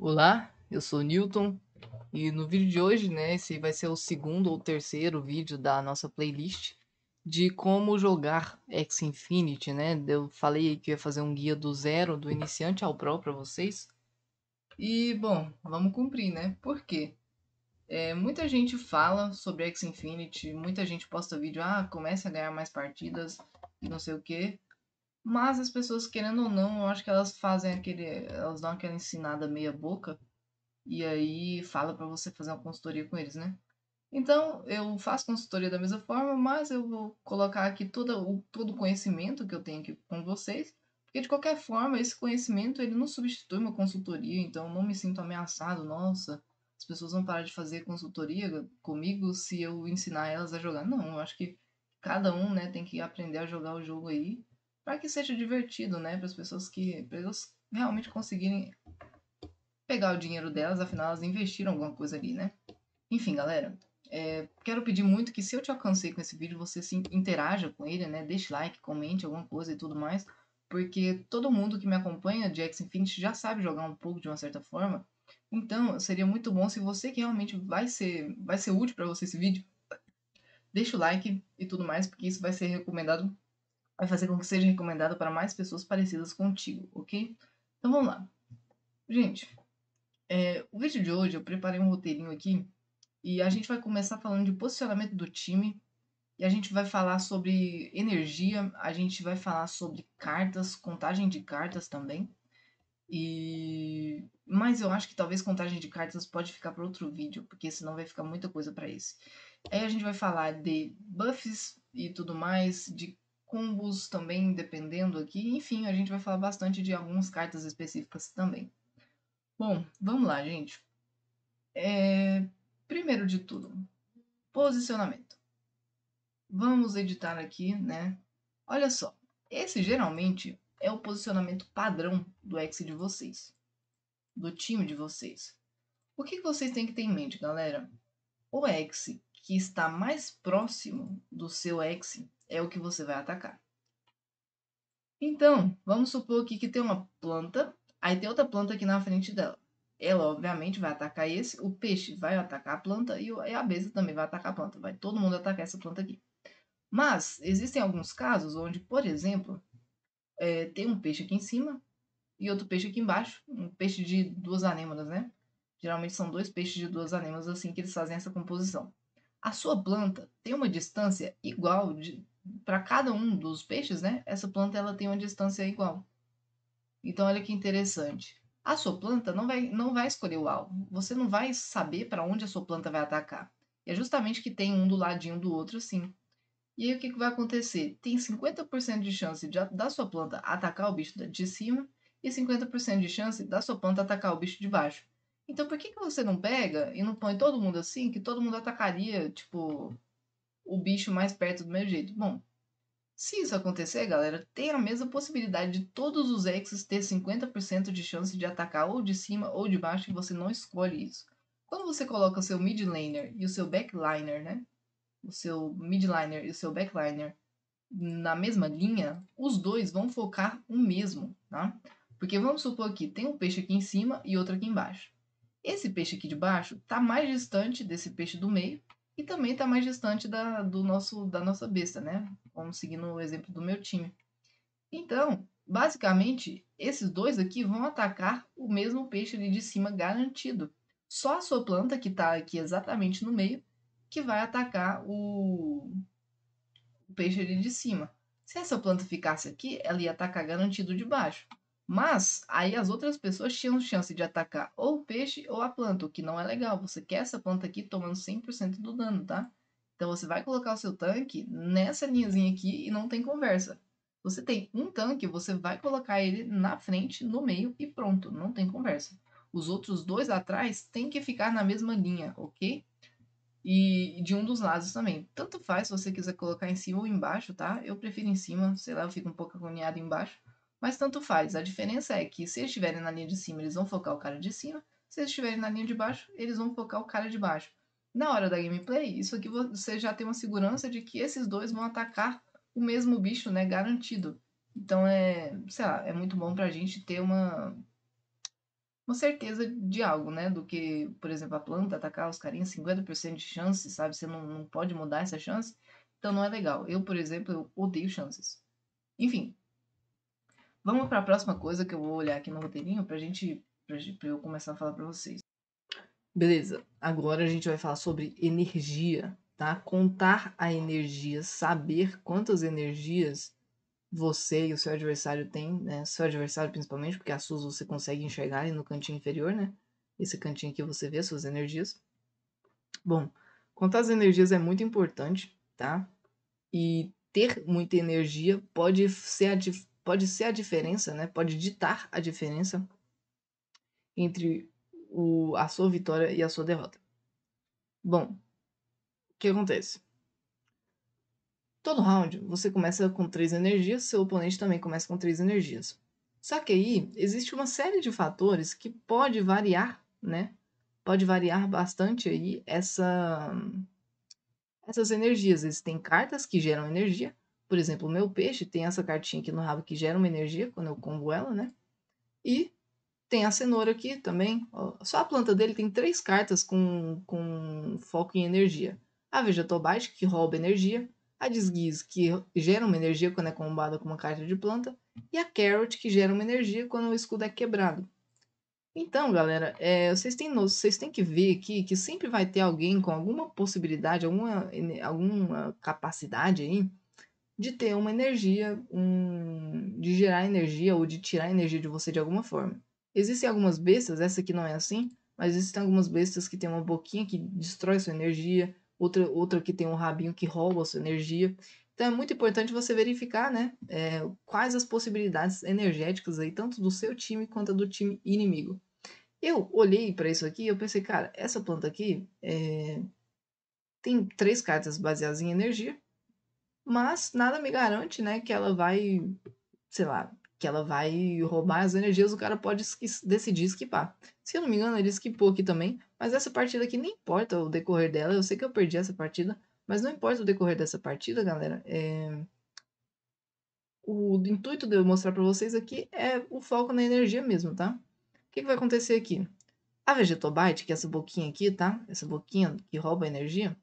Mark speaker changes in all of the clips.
Speaker 1: Olá, eu sou Newton e no vídeo de hoje, né, esse vai ser o segundo ou terceiro vídeo da nossa playlist de como jogar X Infinity, né? Eu falei que ia fazer um guia do zero, do iniciante ao pro para vocês. E bom, vamos cumprir, né? Por quê? É, muita gente fala sobre X Infinity, muita gente posta vídeo, ah, começa a ganhar mais partidas e não sei o que. Mas as pessoas, querendo ou não, eu acho que elas fazem aquele. Elas dão aquela ensinada meia boca e aí fala para você fazer uma consultoria com eles, né? Então, eu faço consultoria da mesma forma, mas eu vou colocar aqui todo o, todo o conhecimento que eu tenho aqui com vocês, porque de qualquer forma, esse conhecimento ele não substitui uma consultoria, então não me sinto ameaçado, nossa, as pessoas vão parar de fazer consultoria comigo se eu ensinar elas a jogar. Não, eu acho que cada um né, tem que aprender a jogar o jogo aí para que seja divertido, né, para as pessoas que pra elas realmente conseguirem pegar o dinheiro delas, afinal elas investiram alguma coisa ali, né? Enfim, galera, é, quero pedir muito que se eu te alcancei com esse vídeo, você se interaja com ele, né? Deixe like, comente alguma coisa e tudo mais, porque todo mundo que me acompanha de X Infinity já sabe jogar um pouco de uma certa forma. Então, seria muito bom se você que realmente vai ser, vai ser útil para você esse vídeo, deixa o like e tudo mais, porque isso vai ser recomendado vai fazer com que seja recomendado para mais pessoas parecidas contigo, ok? Então vamos lá. Gente, é, o vídeo de hoje eu preparei um roteirinho aqui e a gente vai começar falando de posicionamento do time e a gente vai falar sobre energia, a gente vai falar sobre cartas, contagem de cartas também. E mas eu acho que talvez contagem de cartas pode ficar para outro vídeo, porque senão vai ficar muita coisa para esse. Aí a gente vai falar de buffs e tudo mais, de combos também, dependendo aqui. Enfim, a gente vai falar bastante de algumas cartas específicas também. Bom, vamos lá, gente. É... Primeiro de tudo, posicionamento. Vamos editar aqui, né? Olha só, esse geralmente é o posicionamento padrão do ex de vocês, do time de vocês. O que vocês têm que ter em mente, galera? O ex que está mais próximo do seu ex é o que você vai atacar. Então, vamos supor aqui que tem uma planta, aí tem outra planta aqui na frente dela. Ela, obviamente, vai atacar esse, o peixe vai atacar a planta e a abelha também vai atacar a planta. Vai todo mundo atacar essa planta aqui. Mas existem alguns casos onde, por exemplo, é, tem um peixe aqui em cima e outro peixe aqui embaixo, um peixe de duas anêmonas, né? Geralmente são dois peixes de duas anêmonas assim que eles fazem essa composição. A sua planta tem uma distância igual de para cada um dos peixes, né, essa planta ela tem uma distância igual. Então, olha que interessante. A sua planta não vai, não vai escolher o alvo. Você não vai saber para onde a sua planta vai atacar. É justamente que tem um do ladinho do outro, assim. E aí, o que, que vai acontecer? Tem 50% de chance de, da sua planta atacar o bicho de cima e 50% de chance da sua planta atacar o bicho de baixo. Então, por que, que você não pega e não põe todo mundo assim, que todo mundo atacaria, tipo, o bicho mais perto do meu jeito. Bom, se isso acontecer, galera, tem a mesma possibilidade de todos os exes ter 50% de chance de atacar ou de cima ou de baixo e você não escolhe isso. Quando você coloca o seu mid laner e o seu backliner, né? O seu mid e o seu backliner na mesma linha, os dois vão focar o mesmo, tá? Porque vamos supor que tem um peixe aqui em cima e outro aqui embaixo. Esse peixe aqui de baixo está mais distante desse peixe do meio e também está mais distante da, do nosso, da nossa besta, né? Vamos seguindo o exemplo do meu time. Então, basicamente, esses dois aqui vão atacar o mesmo peixe ali de cima garantido. Só a sua planta, que está aqui exatamente no meio, que vai atacar o, o peixe ali de cima. Se essa planta ficasse aqui, ela ia atacar garantido de baixo. Mas aí as outras pessoas tinham chance de atacar ou o peixe ou a planta, o que não é legal. Você quer essa planta aqui tomando 100% do dano, tá? Então você vai colocar o seu tanque nessa linhazinha aqui e não tem conversa. Você tem um tanque, você vai colocar ele na frente, no meio e pronto, não tem conversa. Os outros dois atrás têm que ficar na mesma linha, ok? E de um dos lados também. Tanto faz se você quiser colocar em cima ou embaixo, tá? Eu prefiro em cima, sei lá, eu fico um pouco agoniado embaixo mas tanto faz, a diferença é que se eles estiverem na linha de cima, eles vão focar o cara de cima, se eles estiverem na linha de baixo, eles vão focar o cara de baixo. Na hora da gameplay, isso aqui você já tem uma segurança de que esses dois vão atacar o mesmo bicho, né, garantido. Então é, sei lá, é muito bom pra gente ter uma uma certeza de algo, né, do que, por exemplo, a planta atacar os carinhas, 50% de chance, sabe, você não, não pode mudar essa chance, então não é legal. Eu, por exemplo, eu odeio chances. Enfim, Vamos para a próxima coisa que eu vou olhar aqui no roteirinho para gente. pra, pra eu começar a falar para vocês. Beleza, agora a gente vai falar sobre energia, tá? Contar a energia, saber quantas energias você e o seu adversário tem, né? Seu adversário principalmente, porque as suas você consegue enxergar ali no cantinho inferior, né? Esse cantinho que você vê as suas energias. Bom, contar as energias é muito importante, tá? E ter muita energia pode ser pode ser a diferença, né? Pode ditar a diferença entre o, a sua vitória e a sua derrota. Bom, o que acontece? Todo round você começa com três energias, seu oponente também começa com três energias. Só que aí existe uma série de fatores que pode variar, né? Pode variar bastante aí essa essas energias. Existem cartas que geram energia, por exemplo, o meu peixe tem essa cartinha aqui no rabo que gera uma energia quando eu combo ela, né? E tem a cenoura aqui também. Ó, só a planta dele tem três cartas com, com foco em energia. A Vegetobite, que rouba energia. A Desguise, que gera uma energia quando é combada com uma carta de planta. E a Carrot, que gera uma energia quando o escudo é quebrado. Então, galera, é, vocês, têm no... vocês têm que ver aqui que sempre vai ter alguém com alguma possibilidade, alguma, alguma capacidade aí, de ter uma energia, um, de gerar energia ou de tirar energia de você de alguma forma. Existem algumas bestas, essa aqui não é assim, mas existem algumas bestas que tem uma boquinha que destrói sua energia, outra, outra que tem um rabinho que rouba sua energia. Então é muito importante você verificar né, é, quais as possibilidades energéticas aí, tanto do seu time quanto do time inimigo. Eu olhei para isso aqui e eu pensei, cara, essa planta aqui é... tem três cartas baseadas em energia, mas nada me garante, né, que ela vai, sei lá, que ela vai roubar as energias, o cara pode decidir esquipar. Se eu não me engano, ele esquipou aqui também, mas essa partida aqui nem importa o decorrer dela, eu sei que eu perdi essa partida, mas não importa o decorrer dessa partida, galera. É... O intuito de eu mostrar para vocês aqui é o foco na energia mesmo, tá? O que, que vai acontecer aqui? A Vegetobite, que é essa boquinha aqui, tá? Essa boquinha que rouba energia.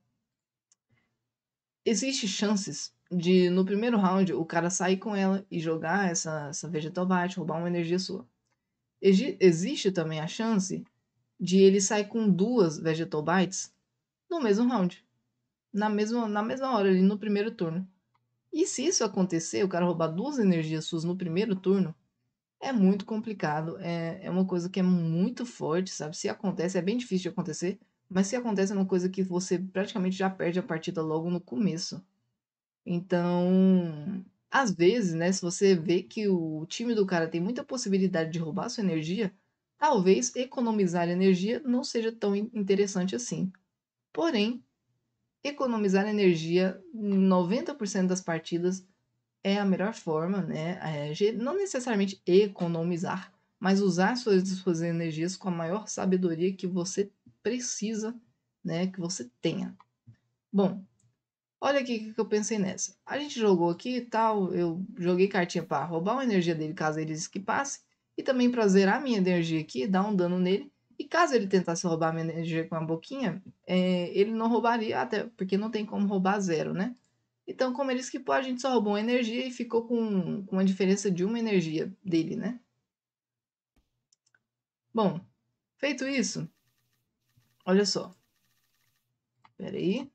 Speaker 1: Existem chances de no primeiro round o cara sair com ela e jogar essa, essa Bite roubar uma energia sua. existe também a chance de ele sair com duas Vegetal Bites no mesmo round. Na mesma, na mesma hora, ali no primeiro turno. E se isso acontecer, o cara roubar duas energias suas no primeiro turno, é muito complicado. É, é uma coisa que é muito forte, sabe? Se acontece, é bem difícil de acontecer. Mas se acontece, é uma coisa que você praticamente já perde a partida logo no começo. Então, às vezes, né, se você vê que o time do cara tem muita possibilidade de roubar sua energia, talvez economizar energia não seja tão interessante assim. Porém, economizar energia em 90% das partidas é a melhor forma, né? É, não necessariamente economizar, mas usar suas, suas energias com a maior sabedoria que você precisa, né? Que você tenha. Bom, Olha aqui o que, que eu pensei nessa. A gente jogou aqui e tal, eu joguei cartinha para roubar uma energia dele caso ele que passe, e também para zerar a minha energia aqui, dar um dano nele. E caso ele tentasse roubar minha energia com a boquinha, é, ele não roubaria, até porque não tem como roubar zero, né? Então, como ele esquipou, a gente só roubou uma energia e ficou com, com uma diferença de uma energia dele, né? Bom, feito isso, olha só. Pera aí.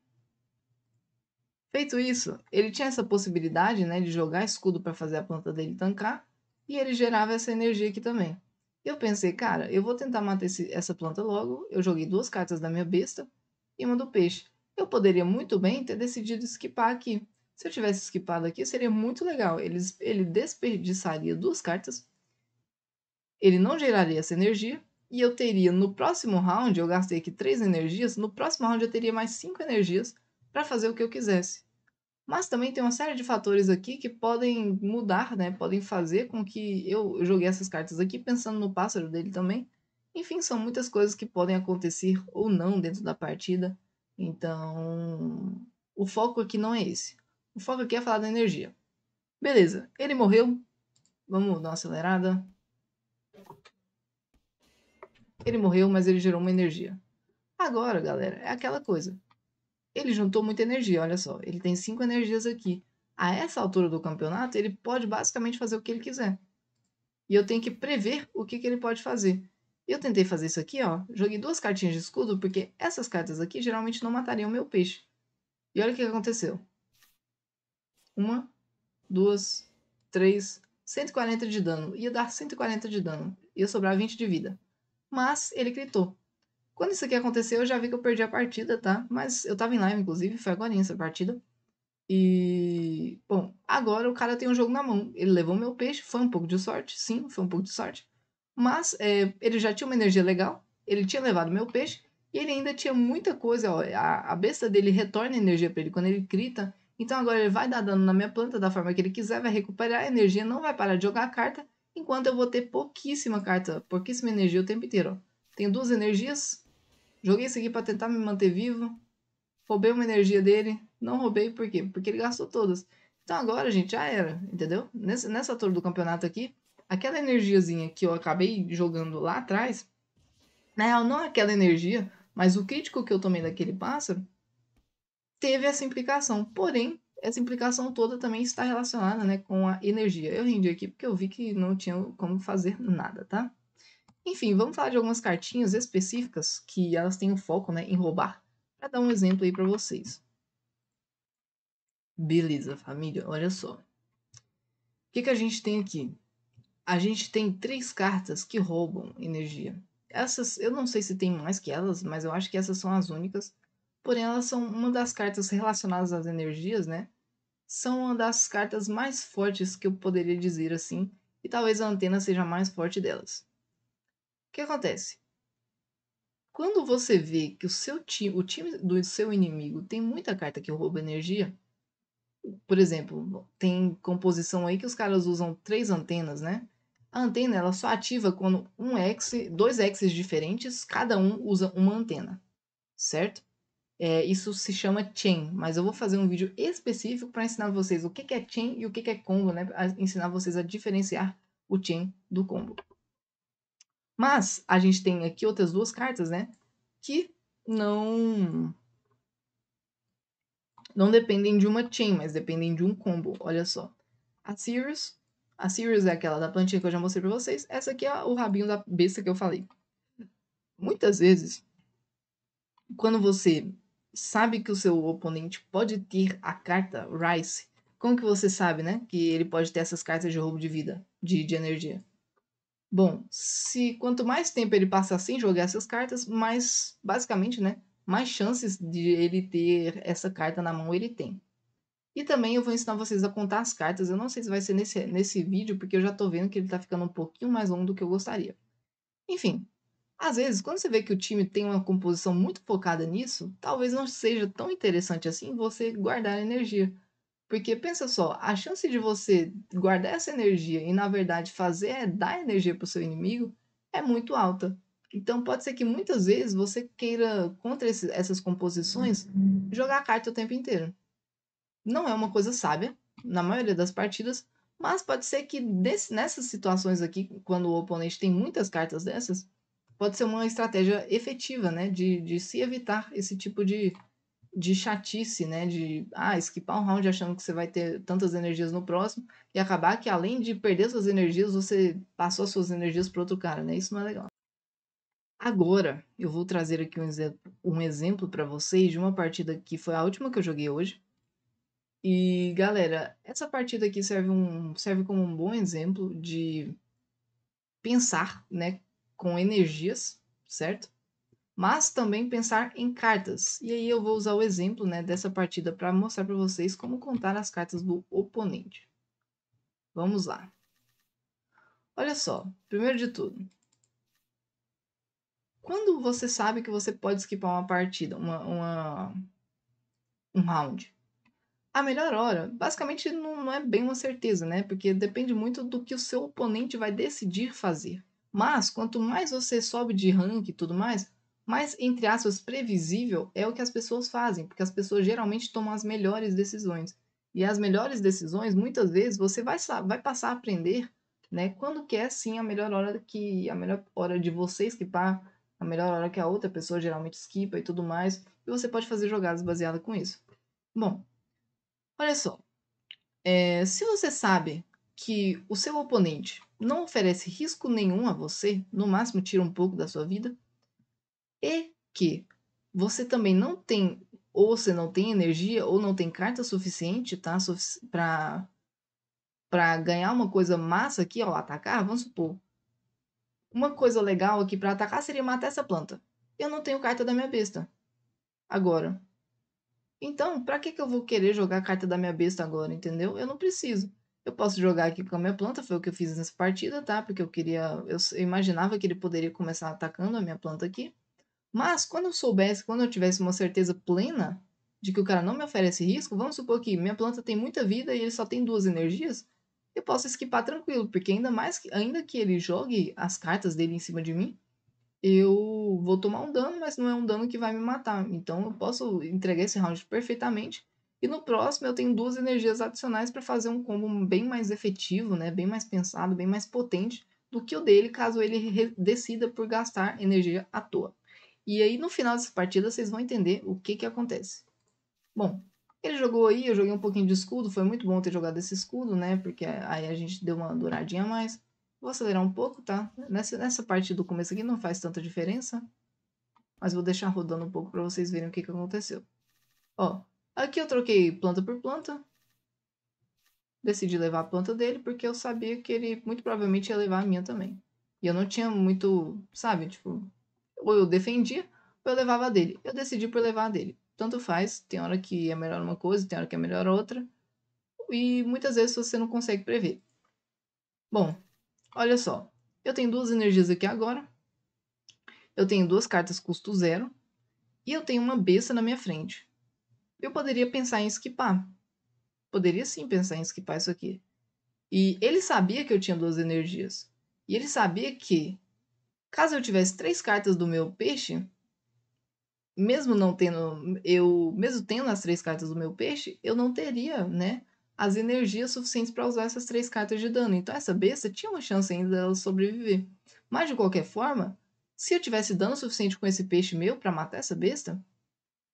Speaker 1: Feito isso, ele tinha essa possibilidade né, de jogar escudo para fazer a planta dele tancar, e ele gerava essa energia aqui também. Eu pensei, cara, eu vou tentar matar esse, essa planta logo, eu joguei duas cartas da minha besta e uma do peixe. Eu poderia muito bem ter decidido esquipar aqui. Se eu tivesse esquipado aqui, seria muito legal. Ele, ele desperdiçaria duas cartas, ele não geraria essa energia, e eu teria no próximo round, eu gastei aqui três energias, no próximo round eu teria mais cinco energias, para fazer o que eu quisesse. Mas também tem uma série de fatores aqui que podem mudar, né? Podem fazer com que eu jogue essas cartas aqui pensando no pássaro dele também. Enfim, são muitas coisas que podem acontecer ou não dentro da partida. Então, o foco aqui não é esse. O foco aqui é falar da energia. Beleza, ele morreu. Vamos dar uma acelerada. Ele morreu, mas ele gerou uma energia. Agora, galera, é aquela coisa. Ele juntou muita energia, olha só. Ele tem cinco energias aqui. A essa altura do campeonato, ele pode basicamente fazer o que ele quiser. E eu tenho que prever o que, que ele pode fazer. Eu tentei fazer isso aqui, ó. Joguei duas cartinhas de escudo, porque essas cartas aqui geralmente não matariam meu peixe. E olha o que aconteceu. Uma, duas, três, 140 de dano. Ia dar 140 de dano. Ia sobrar 20 de vida. Mas ele gritou. Quando isso aqui aconteceu, eu já vi que eu perdi a partida, tá? Mas eu tava em live, inclusive, foi agora essa partida. E, bom, agora o cara tem um jogo na mão. Ele levou meu peixe, foi um pouco de sorte, sim, foi um pouco de sorte. Mas é, ele já tinha uma energia legal, ele tinha levado meu peixe, e ele ainda tinha muita coisa. Ó, a, a besta dele retorna energia para ele quando ele grita. Então agora ele vai dar dano na minha planta da forma que ele quiser, vai recuperar a energia, não vai parar de jogar a carta, enquanto eu vou ter pouquíssima carta, pouquíssima energia o tempo inteiro. Ó. Tenho duas energias, Joguei isso aqui para tentar me manter vivo. Roubei uma energia dele. Não roubei, por quê? Porque ele gastou todas. Então agora, gente, já era, entendeu? nessa torre do campeonato aqui, aquela energiazinha que eu acabei jogando lá atrás, na real, não é aquela energia, mas o crítico que eu tomei daquele pássaro, teve essa implicação. Porém, essa implicação toda também está relacionada né, com a energia. Eu rendi aqui porque eu vi que não tinha como fazer nada, tá? Enfim, vamos falar de algumas cartinhas específicas que elas têm um foco né, em roubar, para dar um exemplo aí para vocês. Beleza, família, olha só. O que, que a gente tem aqui? A gente tem três cartas que roubam energia. Essas, eu não sei se tem mais que elas, mas eu acho que essas são as únicas. Porém, elas são uma das cartas relacionadas às energias, né? São uma das cartas mais fortes que eu poderia dizer assim, e talvez a antena seja a mais forte delas. O que acontece? Quando você vê que o seu time, o time do seu inimigo tem muita carta que rouba energia, por exemplo, tem composição aí que os caras usam três antenas, né? A antena ela só ativa quando um X, dois Xs diferentes, cada um usa uma antena, certo? É, isso se chama chain, mas eu vou fazer um vídeo específico para ensinar vocês o que, que é chain e o que, que é combo, né? A ensinar vocês a diferenciar o chain do combo. Mas a gente tem aqui outras duas cartas, né? Que não. Não dependem de uma chain, mas dependem de um combo. Olha só. A Sirius. A Sirius é aquela da plantinha que eu já mostrei pra vocês. Essa aqui é o rabinho da besta que eu falei. Muitas vezes, quando você sabe que o seu oponente pode ter a carta Rice, como que você sabe, né? Que ele pode ter essas cartas de roubo de vida, de, de energia. Bom, se quanto mais tempo ele passa sem jogar essas cartas, mais basicamente, né, mais chances de ele ter essa carta na mão ele tem. E também eu vou ensinar vocês a contar as cartas. Eu não sei se vai ser nesse, nesse vídeo, porque eu já tô vendo que ele tá ficando um pouquinho mais longo do que eu gostaria. Enfim, às vezes, quando você vê que o time tem uma composição muito focada nisso, talvez não seja tão interessante assim você guardar energia. Porque pensa só, a chance de você guardar essa energia e na verdade fazer é dar energia para o seu inimigo é muito alta. Então pode ser que muitas vezes você queira contra esse, essas composições jogar a carta o tempo inteiro. Não é uma coisa sábia na maioria das partidas, mas pode ser que desse, nessas situações aqui, quando o oponente tem muitas cartas dessas, pode ser uma estratégia efetiva, né, de, de se evitar esse tipo de de chatice, né? De ah, esquipar um round achando que você vai ter tantas energias no próximo e acabar que além de perder suas energias, você passou suas energias para outro cara, né? Isso não é legal. Agora, eu vou trazer aqui um, um exemplo para vocês de uma partida que foi a última que eu joguei hoje. E galera, essa partida aqui serve, um, serve como um bom exemplo de pensar, né, com energias, certo? mas também pensar em cartas. E aí eu vou usar o exemplo né, dessa partida para mostrar para vocês como contar as cartas do oponente. Vamos lá. Olha só, primeiro de tudo, quando você sabe que você pode skipar uma partida, uma, uma um round? A melhor hora, basicamente, não, não é bem uma certeza, né? Porque depende muito do que o seu oponente vai decidir fazer. Mas quanto mais você sobe de rank e tudo mais, mais, entre aspas, previsível é o que as pessoas fazem, porque as pessoas geralmente tomam as melhores decisões. E as melhores decisões, muitas vezes, você vai, vai passar a aprender né, quando que é sim a melhor hora que a melhor hora de você esquipar, a melhor hora que a outra pessoa geralmente esquipa e tudo mais, e você pode fazer jogadas baseadas com isso. Bom, olha só. É, se você sabe que o seu oponente não oferece risco nenhum a você, no máximo tira um pouco da sua vida, e é que você também não tem, ou você não tem energia, ou não tem carta suficiente, tá? Sufici pra, ganhar uma coisa massa aqui, ó, atacar, vamos supor. Uma coisa legal aqui para atacar seria matar essa planta. Eu não tenho carta da minha besta. Agora. Então, pra que, que eu vou querer jogar a carta da minha besta agora, entendeu? Eu não preciso. Eu posso jogar aqui com a minha planta, foi o que eu fiz nessa partida, tá? Porque eu queria. eu imaginava que ele poderia começar atacando a minha planta aqui. Mas quando eu soubesse, quando eu tivesse uma certeza plena de que o cara não me oferece risco, vamos supor que minha planta tem muita vida e ele só tem duas energias, eu posso esquipar tranquilo, porque ainda mais que, ainda que ele jogue as cartas dele em cima de mim, eu vou tomar um dano, mas não é um dano que vai me matar. Então eu posso entregar esse round perfeitamente. E no próximo eu tenho duas energias adicionais para fazer um combo bem mais efetivo, né? bem mais pensado, bem mais potente do que o dele, caso ele decida por gastar energia à toa. E aí, no final dessa partida, vocês vão entender o que, que acontece. Bom, ele jogou aí, eu joguei um pouquinho de escudo, foi muito bom ter jogado esse escudo, né? Porque aí a gente deu uma douradinha a mais. Vou acelerar um pouco, tá? Nessa, nessa parte do começo aqui não faz tanta diferença, mas vou deixar rodando um pouco para vocês verem o que, que aconteceu. Ó, aqui eu troquei planta por planta. Decidi levar a planta dele porque eu sabia que ele muito provavelmente ia levar a minha também. E eu não tinha muito, sabe, tipo, ou eu defendia, ou eu levava a dele. Eu decidi por levar a dele. Tanto faz, tem hora que é melhor uma coisa, tem hora que é melhor outra. E muitas vezes você não consegue prever. Bom, olha só. Eu tenho duas energias aqui agora. Eu tenho duas cartas custo zero. E eu tenho uma besta na minha frente. Eu poderia pensar em esquipar. Poderia sim pensar em esquipar isso aqui. E ele sabia que eu tinha duas energias. E ele sabia que Caso eu tivesse três cartas do meu peixe, mesmo não tendo eu, mesmo tendo as três cartas do meu peixe, eu não teria, né, as energias suficientes para usar essas três cartas de dano. Então essa besta tinha uma chance ainda dela sobreviver. Mas de qualquer forma, se eu tivesse dano suficiente com esse peixe meu para matar essa besta,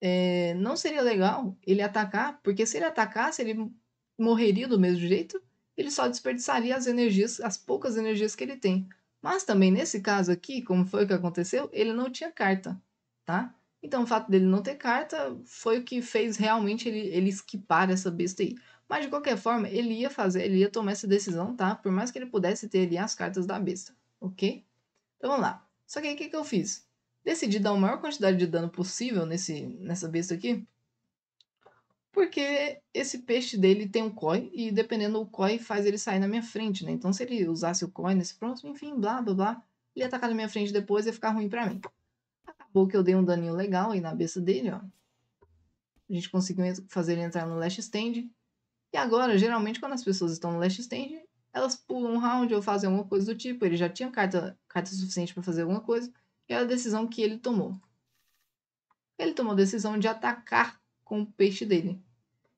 Speaker 1: é, não seria legal ele atacar, porque se ele atacasse, ele morreria do mesmo jeito, ele só desperdiçaria as energias, as poucas energias que ele tem. Mas também nesse caso aqui, como foi o que aconteceu, ele não tinha carta, tá? Então o fato dele não ter carta foi o que fez realmente ele, ele esquipar essa besta aí. Mas de qualquer forma, ele ia fazer, ele ia tomar essa decisão, tá? Por mais que ele pudesse ter ali as cartas da besta, ok? Então vamos lá. Só que aí o que, que eu fiz? Decidi dar a maior quantidade de dano possível nesse, nessa besta aqui porque esse peixe dele tem um COI e dependendo do COI faz ele sair na minha frente, né? Então se ele usasse o COI nesse próximo, enfim, blá blá blá, ele ia atacar na minha frente depois e ia ficar ruim para mim. Acabou que eu dei um daninho legal aí na besta dele, ó. A gente conseguiu fazer ele entrar no Last Stand. E agora, geralmente, quando as pessoas estão no Last Stand, elas pulam um round ou fazem alguma coisa do tipo. Ele já tinha carta, carta suficiente para fazer alguma coisa. E era a decisão que ele tomou. Ele tomou a decisão de atacar com o peixe dele.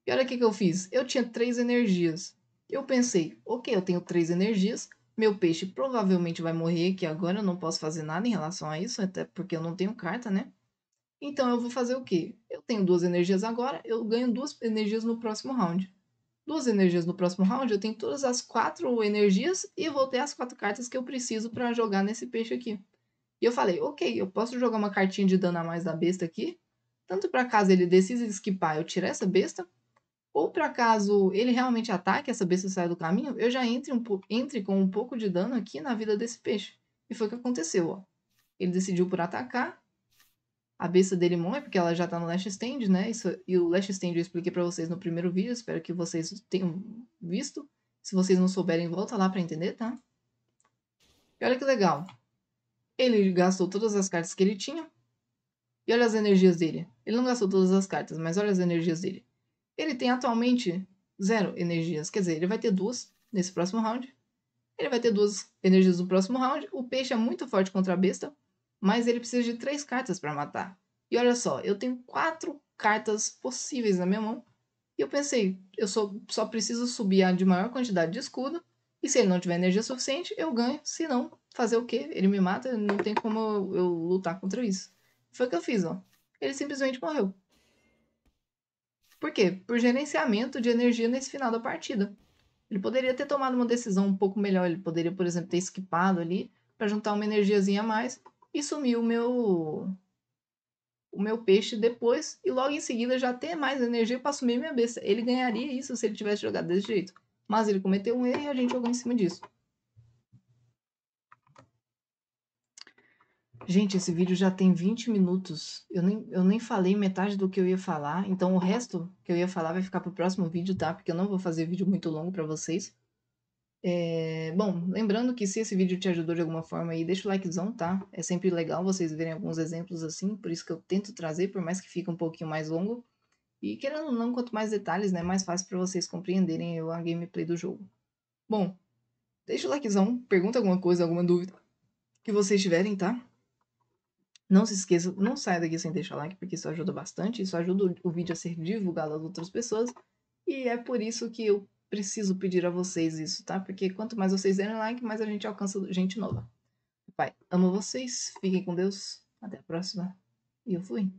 Speaker 1: E olha o que, que eu fiz. Eu tinha três energias. Eu pensei, ok, eu tenho três energias, meu peixe provavelmente vai morrer aqui agora, eu não posso fazer nada em relação a isso, até porque eu não tenho carta, né? Então eu vou fazer o quê? Eu tenho duas energias agora, eu ganho duas energias no próximo round. Duas energias no próximo round, eu tenho todas as quatro energias e vou ter as quatro cartas que eu preciso para jogar nesse peixe aqui. E eu falei, ok, eu posso jogar uma cartinha de dano a mais da besta aqui, tanto para caso ele decida esquipar, eu tirar essa besta, ou por acaso ele realmente ataque, essa besta sai do caminho, eu já entre, um, entre com um pouco de dano aqui na vida desse peixe. E foi o que aconteceu, ó. Ele decidiu por atacar. A besta dele morre, porque ela já tá no Last Stand, né? Isso, e o Last Stand eu expliquei para vocês no primeiro vídeo, espero que vocês tenham visto. Se vocês não souberem, volta lá para entender, tá? E olha que legal. Ele gastou todas as cartas que ele tinha. E olha as energias dele. Ele não gastou todas as cartas, mas olha as energias dele. Ele tem atualmente zero energias. Quer dizer, ele vai ter duas nesse próximo round. Ele vai ter duas energias no próximo round. O peixe é muito forte contra a besta, mas ele precisa de três cartas para matar. E olha só, eu tenho quatro cartas possíveis na minha mão. E eu pensei, eu só, só preciso subir a de maior quantidade de escudo. E se ele não tiver energia suficiente, eu ganho. Se não, fazer o quê? Ele me mata, não tem como eu, eu lutar contra isso. Foi o que eu fiz, ó. Ele simplesmente morreu. Por quê? Por gerenciamento de energia nesse final da partida. Ele poderia ter tomado uma decisão um pouco melhor, ele poderia, por exemplo, ter esquipado ali para juntar uma energiazinha a mais e sumir o meu o meu peixe depois e logo em seguida já ter mais energia para sumir minha besta. Ele ganharia isso se ele tivesse jogado desse jeito. Mas ele cometeu um erro e a gente jogou em cima disso. Gente, esse vídeo já tem 20 minutos. Eu nem, eu nem falei metade do que eu ia falar. Então, o resto que eu ia falar vai ficar para o próximo vídeo, tá? Porque eu não vou fazer vídeo muito longo para vocês. É... Bom, lembrando que se esse vídeo te ajudou de alguma forma aí, deixa o likezão, tá? É sempre legal vocês verem alguns exemplos assim, por isso que eu tento trazer, por mais que fique um pouquinho mais longo. E querendo ou não, quanto mais detalhes, né, mais fácil para vocês compreenderem a gameplay do jogo. Bom, deixa o likezão, pergunta alguma coisa, alguma dúvida que vocês tiverem, tá? Não se esqueça, não saia daqui sem deixar like, porque isso ajuda bastante, isso ajuda o vídeo a ser divulgado a outras pessoas. E é por isso que eu preciso pedir a vocês isso, tá? Porque quanto mais vocês derem like, mais a gente alcança gente nova. Pai, amo vocês, fiquem com Deus, até a próxima. E eu fui.